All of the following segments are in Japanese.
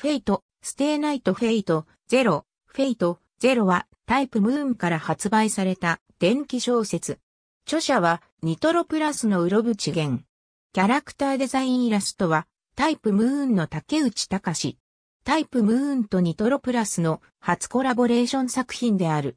フェイト、ステイナイトフェイト、ゼロ、フェイト、ゼロはタイプムーンから発売された電気小説。著者はニトロプラスのうろぶちげん。キャラクターデザインイラストはタイプムーンの竹内隆。タイプムーンとニトロプラスの初コラボレーション作品である。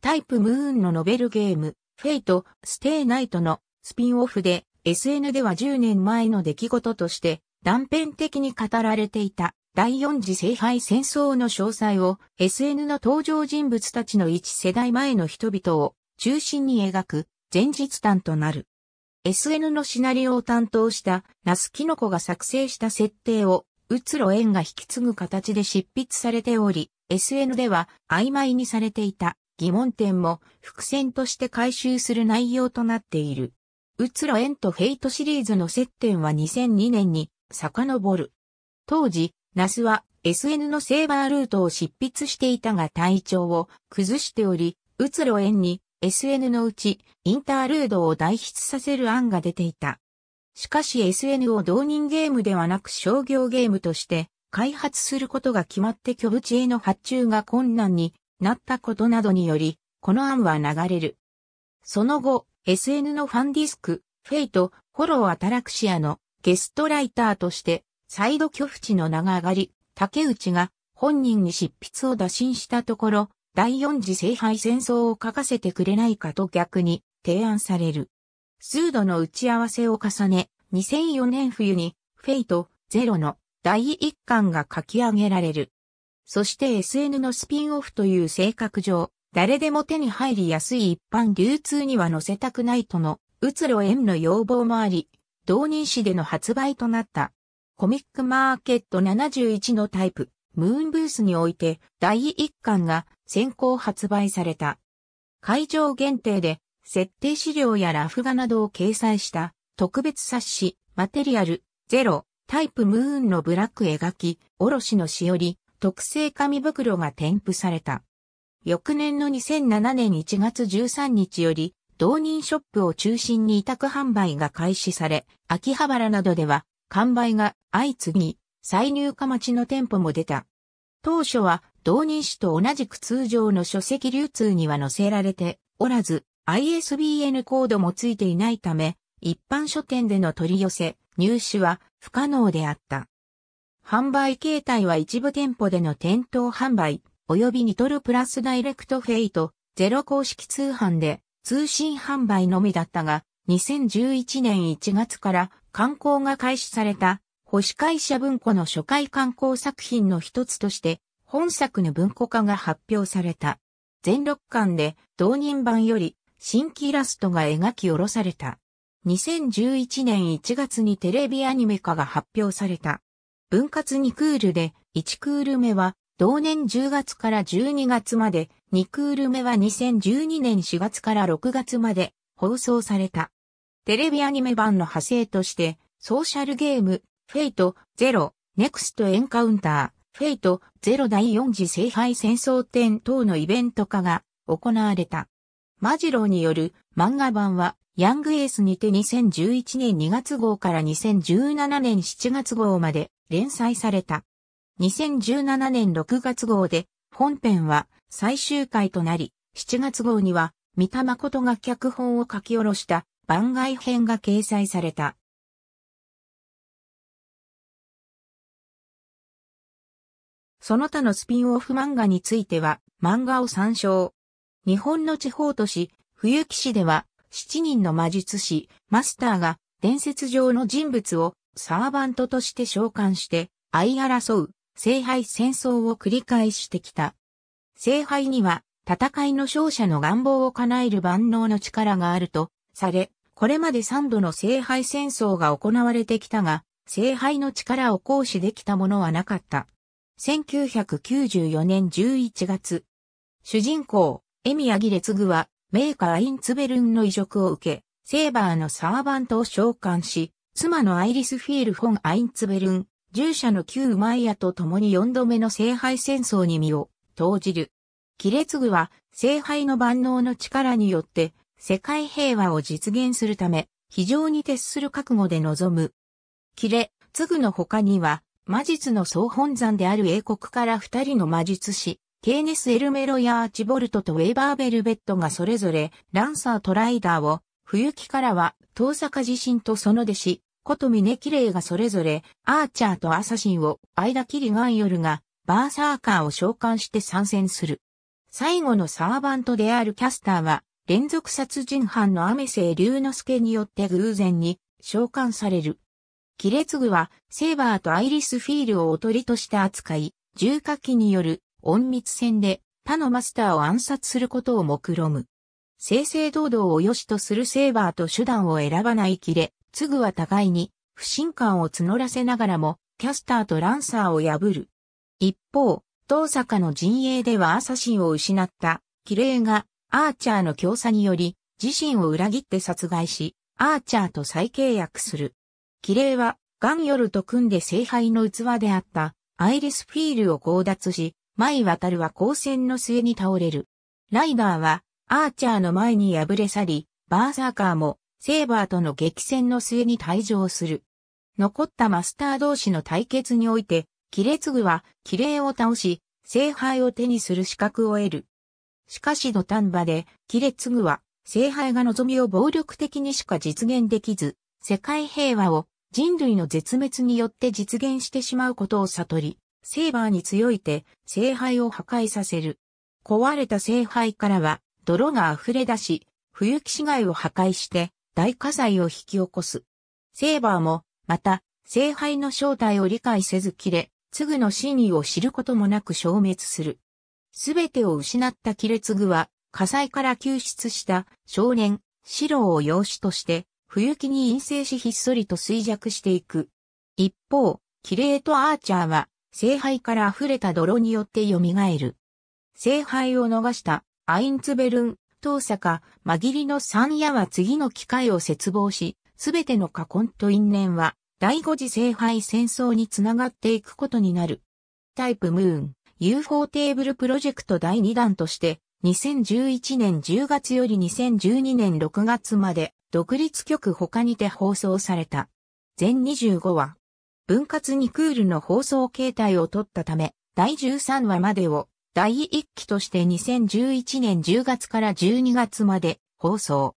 タイプムーンのノベルゲーム、フェイト、ステイナイトのスピンオフで SN では10年前の出来事として断片的に語られていた。第四次聖杯戦争の詳細を SN の登場人物たちの一世代前の人々を中心に描く前日譚となる。SN のシナリオを担当したナスキノコが作成した設定をうつろ縁が引き継ぐ形で執筆されており、SN では曖昧にされていた疑問点も伏線として回収する内容となっている。うつろ縁とフェイトシリーズの接点は2002年に遡る。当時、ナスは SN のセーバールートを執筆していたが体調を崩しており、うつろ縁に SN のうちインタールードを代筆させる案が出ていた。しかし SN を同人ゲームではなく商業ゲームとして開発することが決まって虚無地への発注が困難になったことなどにより、この案は流れる。その後、SN のファンディスク、フェイト、フォローアタラクシアのゲストライターとしてサイド巨淵の名が上がり、竹内が本人に執筆を打診したところ、第四次聖杯戦争を書かせてくれないかと逆に提案される。数度の打ち合わせを重ね、2004年冬に、フェイト、ゼロの第一巻が書き上げられる。そして SN のスピンオフという性格上、誰でも手に入りやすい一般流通には載せたくないとの、うつろ縁の要望もあり、同人誌での発売となった。コミックマーケット71のタイプ、ムーンブースにおいて第1巻が先行発売された。会場限定で設定資料やラフ画などを掲載した特別冊子、マテリアル、ゼロ、タイプムーンのブラック描き、卸のしおり、特製紙袋が添付された。翌年の2007年1月13日より、同人ショップを中心に委託販売が開始され、秋葉原などでは、完売が相次ぎ、再入荷待ちの店舗も出た。当初は同人誌と同じく通常の書籍流通には載せられておらず、ISBN コードも付いていないため、一般書店での取り寄せ、入手は不可能であった。販売形態は一部店舗での店頭販売、及びニトルプラスダイレクトフェイト、ゼロ公式通販で通信販売のみだったが、2011年1月から観光が開始された保守会社文庫の初回刊行作品の一つとして、本作の文庫化が発表された。全6巻で同人版より新規イラストが描き下ろされた。2011年1月にテレビアニメ化が発表された。分割2クールで1クール目は同年10月から12月まで、2クール目は2012年4月から6月まで放送された。テレビアニメ版の派生としてソーシャルゲームフェイト、ゼロ、ネクストエンカウンター、フェイト、ゼロ第4次聖杯戦争展等のイベント化が行われた。マジローによる漫画版は、ヤングエースにて2011年2月号から2017年7月号まで連載された。2017年6月号で、本編は最終回となり、7月号には、三田誠が脚本を書き下ろした番外編が掲載された。その他のスピンオフ漫画については、漫画を参照。日本の地方都市、冬木市では、7人の魔術師、マスターが、伝説上の人物を、サーバントとして召喚して、相争う、聖杯戦争を繰り返してきた。聖杯には、戦いの勝者の願望を叶える万能の力があると、され、これまで3度の聖杯戦争が行われてきたが、聖杯の力を行使できたものはなかった。1994年11月。主人公、エミアギレツグは、メーカーインツベルンの移植を受け、セーバーのサーバントを召喚し、妻のアイリスフィール・フォン・アインツベルン、従者の旧マイヤと共に4度目の聖杯戦争に身を投じる。キレツグは、聖杯の万能の力によって、世界平和を実現するため、非常に徹する覚悟で臨む。キレ、ツグの他には、魔術の総本山である英国から二人の魔術師、ケーネス・エルメロやアーチボルトとウェーバー・ベルベットがそれぞれランサーとライダーを、冬木からは東坂自身とその弟子、ことキレイがそれぞれアーチャーとアサシンを、間切りガンヨルがバーサーカーを召喚して参戦する。最後のサーバントであるキャスターは、連続殺人犯のアメセイ龍之介によって偶然に召喚される。亀裂具は、セーバーとアイリスフィールをおとりとして扱い、重火器による隠密戦で他のマスターを暗殺することを目論む。正々堂々を良しとするセーバーと手段を選ばないキレ、ツグは互いに不信感を募らせながらも、キャスターとランサーを破る。一方、東坂の陣営ではアサシンを失った、キレイがアーチャーの強さにより、自身を裏切って殺害し、アーチャーと再契約する。レ礼は、ガンヨルと組んで聖杯の器であった、アイリスフィールを強奪し、舞渡るは光線の末に倒れる。ライダーは、アーチャーの前に敗れ去り、バーサーカーも、セーバーとの激戦の末に退場する。残ったマスター同士の対決において、キレツグは、キレイを倒し、聖杯を手にする資格を得る。しかしの壇場で、キレツグは、聖杯が望みを暴力的にしか実現できず、世界平和を人類の絶滅によって実現してしまうことを悟り、セーバーに強いて聖杯を破壊させる。壊れた聖杯からは泥が溢れ出し、冬木死街を破壊して大火災を引き起こす。セーバーも、また、聖杯の正体を理解せず切れ、継の真意を知ることもなく消滅する。すべてを失った切れ継は、火災から救出した少年、シロを養子として冬木に陰性しひっそりと衰弱していく。一方、キレートアーチャーは、聖杯から溢れた泥によって蘇る。聖杯を逃したアインツベルン、遠坂、マギリの三夜は次の機会を絶望し、すべての過根と因縁は、第五次聖杯戦争につながっていくことになる。タイプムーン、UFO テーブルプロジェクト第2弾として、2011年10月より2012年6月まで、独立局他にて放送された。全25話。分割にクールの放送形態を取ったため、第13話までを第1期として2011年10月から12月まで放送。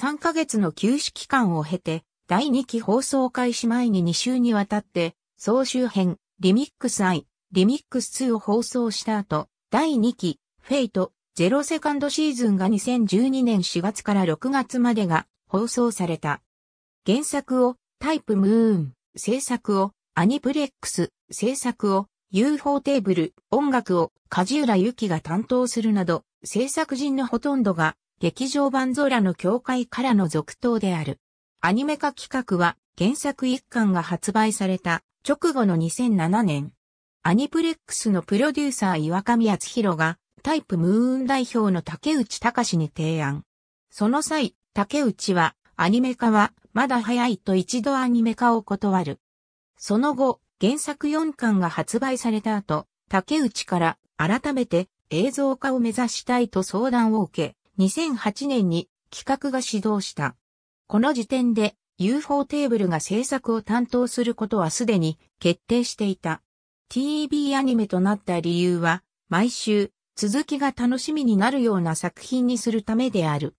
3ヶ月の休止期間を経て、第2期放送開始前に2週にわたって、総集編、リミックス I、リミックス2を放送した後、第2期、フェイト、ゼロセカンドシーズンが2012年4月から6月までが放送された。原作をタイプムーン、制作をアニプレックス、制作を UFO テーブル、音楽を梶浦由紀が担当するなど、制作人のほとんどが劇場版ゾラの境界からの続投である。アニメ化企画は原作一巻が発売された直後の2007年。アニプレックスのプロデューサー岩上厚弘がタイプムーン代表の竹内隆に提案。その際、竹内は、アニメ化は、まだ早いと一度アニメ化を断る。その後、原作4巻が発売された後、竹内から改めて映像化を目指したいと相談を受け、2008年に企画が始動した。この時点で UFO テーブルが制作を担当することはすでに決定していた。TV アニメとなった理由は、毎週続きが楽しみになるような作品にするためである。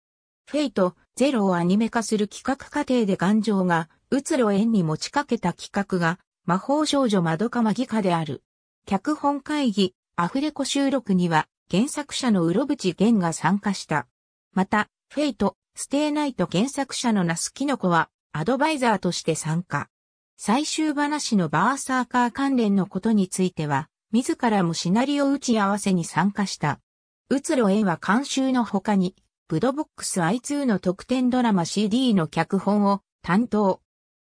フェイト、ゼロをアニメ化する企画過程で頑丈が、うつろ縁に持ちかけた企画が、魔法少女窓かまぎかである。脚本会議、アフレコ収録には、原作者のうろぶちんが参加した。また、フェイト、ステイナイト原作者のナスキノコは、アドバイザーとして参加。最終話のバーサーカー関連のことについては、自らもシナリオ打ち合わせに参加した。うつろ縁は監修の他に、ブドボックス I2 の特典ドラマ CD の脚本を担当。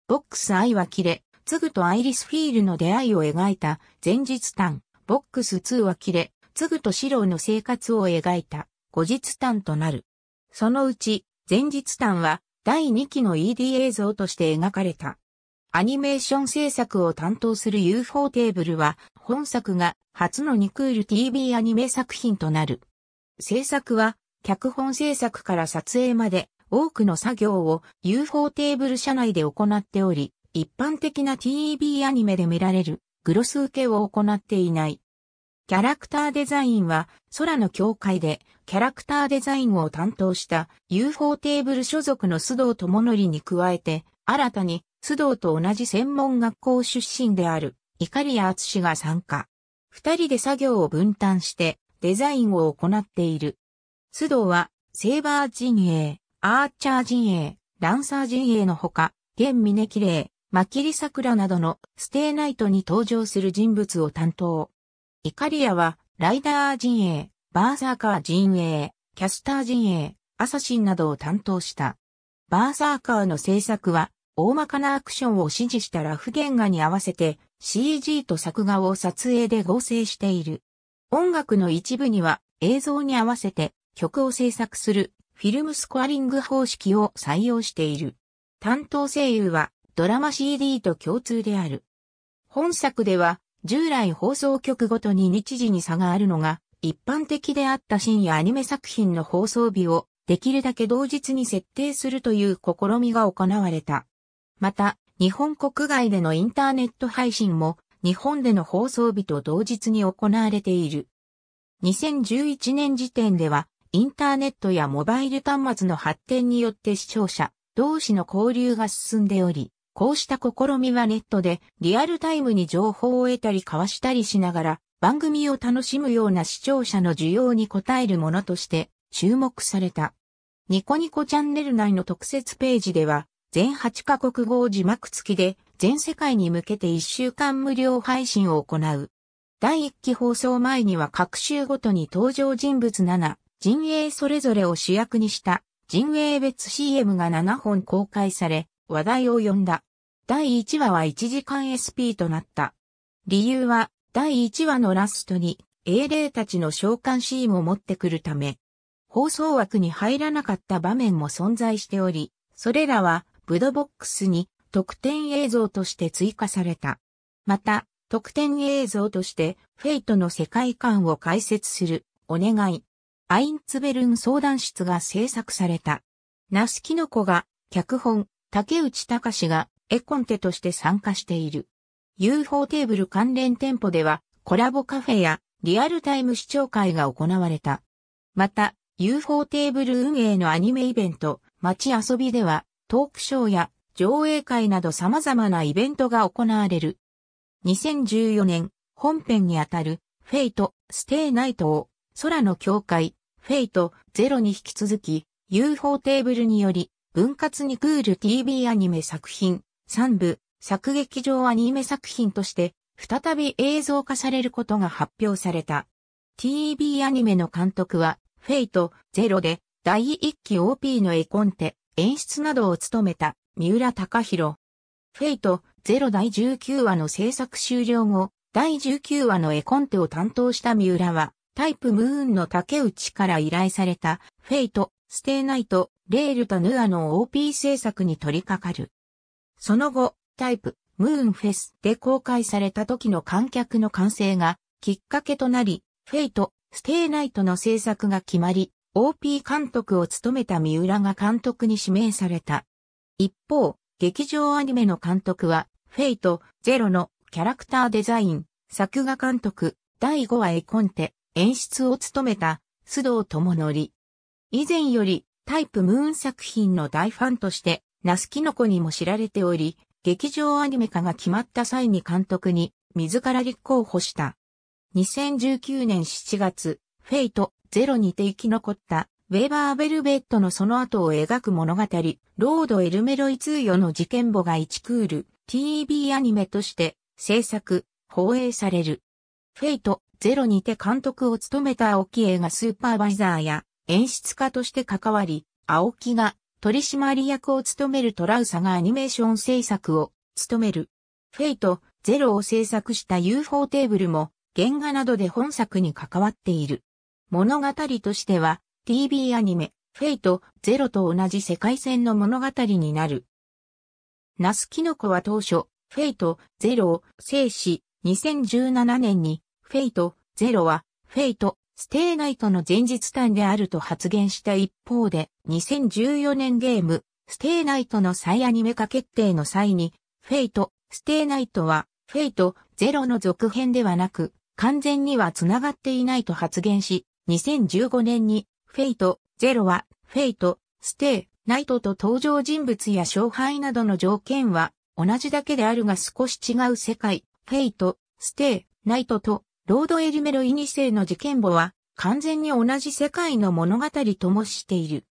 ボックス I は切れ、ツグとアイリスフィールの出会いを描いた前日短。ボックス2は切れ、ツグとシローの生活を描いた後日短となる。そのうち、前日短は第2期の ED 映像として描かれた。アニメーション制作を担当する UFO テーブルは、本作が初のニクール TV アニメ作品となる。制作は脚本制作から撮影まで多くの作業を UFO テーブル社内で行っており、一般的な TEB アニメで見られるグロス受けを行っていない。キャラクターデザインは空の境界でキャラクターデザインを担当した UFO テーブル所属の須藤智則に加えて新たに須藤と同じ専門学校出身である碇谷敦が参加。二人で作業を分担してデザインを行っている。須藤は、セーバー陣営、アーチャー陣営、ランサー陣営のほか、現峰綺麗、マキリ桜などのステイナイトに登場する人物を担当。イカリアは、ライダー陣営、バーサーカー陣営、キャスター陣営、アサシンなどを担当した。バーサーカーの制作は、大まかなアクションを指示したラフ原画に合わせて CG と作画を撮影で合成している。音楽の一部には映像に合わせて曲を制作するフィルムスコアリング方式を採用している。担当声優はドラマ CD と共通である。本作では従来放送局ごとに日時に差があるのが一般的であった深夜アニメ作品の放送日をできるだけ同日に設定するという試みが行われた。また、日本国外でのインターネット配信も日本での放送日と同日に行われている。2011年時点ではインターネットやモバイル端末の発展によって視聴者同士の交流が進んでおり、こうした試みはネットでリアルタイムに情報を得たり交わしたりしながら番組を楽しむような視聴者の需要に応えるものとして注目された。ニコニコチャンネル内の特設ページでは全8カ国語を字幕付きで全世界に向けて1週間無料配信を行う。第1期放送前には各週ごとに登場人物7、陣営それぞれを主役にした陣営別 CM が7本公開され、話題を呼んだ。第1話は1時間 SP となった。理由は、第1話のラストに、英霊たちの召喚シーンを持ってくるため、放送枠に入らなかった場面も存在しており、それらは、ブドボックスに特典映像として追加された。また、特典映像として、フェイトの世界観を解説する、お願い、アインツベルン相談室が制作された。ナスキノコが脚本、竹内隆が絵コンテとして参加している。UFO テーブル関連店舗ではコラボカフェやリアルタイム視聴会が行われた。また、UFO テーブル運営のアニメイベント、街遊びではトークショーや上映会など様々なイベントが行われる。2014年、本編にあたる、フェイト、ステイナイトを空の境界、フェイト、ゼロに引き続き、UFO テーブルにより、分割にクール TV アニメ作品、3部、作劇場アニメ作品として、再び映像化されることが発表された。TV アニメの監督は、フェイト、ゼロで、第1期 OP の絵コンテ、演出などを務めた、三浦隆弘。フェイト、ゼロ第19話の制作終了後、第19話の絵コンテを担当した三浦は、タイプムーンの竹内から依頼された、フェイト、ステイナイト、レールとヌアの OP 制作に取り掛かる。その後、タイプ、ムーンフェスで公開された時の観客の完成がきっかけとなり、フェイト、ステイナイトの制作が決まり、OP 監督を務めた三浦が監督に指名された。一方、劇場アニメの監督は、フェイト、ゼロのキャラクターデザイン、作画監督、第5話絵コンテ、演出を務めた須藤智則。以前よりタイプムーン作品の大ファンとしてナスキノコにも知られており、劇場アニメ化が決まった際に監督に自ら立候補した。2019年7月、フェイトゼロにて生き残ったウェーバーベルベットのその後を描く物語、ロード・エルメロイ通与の事件簿が1クール、TV アニメとして制作、放映される。フェイトゼロにて監督を務めた青木映画スーパーバイザーや演出家として関わり、青木が取締役を務めるトラウサがアニメーション制作を務める。フェイト、ゼロを制作した UFO テーブルも原画などで本作に関わっている。物語としては TV アニメ、フェイト、ゼロと同じ世界線の物語になる。ナスキノコは当初、フェイト、ゼロを制し、2017年にフェイト、ゼロは、フェイト、ステイナイトの前日短であると発言した一方で、2014年ゲーム、ステイナイトの再アニメ化決定の際に、フェイト、ステイナイトは、フェイト、ゼロの続編ではなく、完全には繋がっていないと発言し、2015年に、フェイト、ゼロは、フェイト、ステイ、ナイトと登場人物や勝敗などの条件は、同じだけであるが少し違う世界、フェイト、ステイ、ナイトとロード・エルメロイニセイの事件簿は、完全に同じ世界の物語ともしている。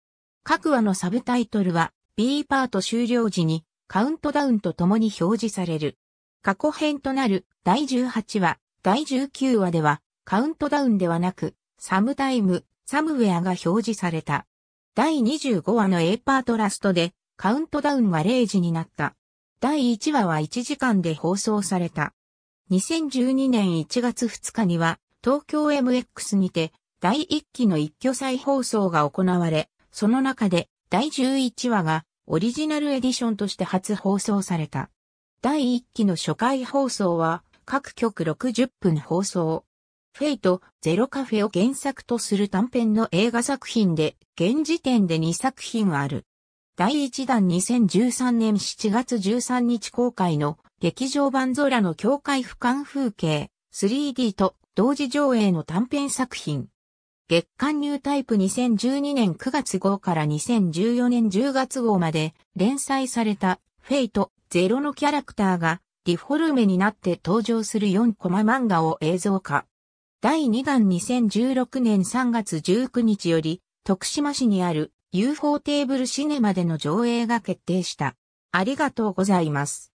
各話のサブタイトルは、B パート終了時に、カウントダウンと共に表示される。過去編となる第18話、第19話では、カウントダウンではなく、サムタイム、サムウェアが表示された。第25話の A パートラストで、カウントダウンは0時になった。第1話は1時間で放送された。2012年1月2日には、東京 MX にて、第1期の一挙再放送が行われ、その中で、第11話が、オリジナルエディションとして初放送された。第1期の初回放送は、各局60分放送。フェイト、ゼロカフェを原作とする短編の映画作品で、現時点で2作品ある。第1弾2013年7月13日公開の劇場版ゾラの境界俯瞰風景 3D と同時上映の短編作品。月刊ニュータイプ2012年9月号から2014年10月号まで連載されたフェイトゼロのキャラクターがディフォルメになって登場する4コマ漫画を映像化。第2弾2016年3月19日より徳島市にある UFO テーブルシネマでの上映が決定した。ありがとうございます。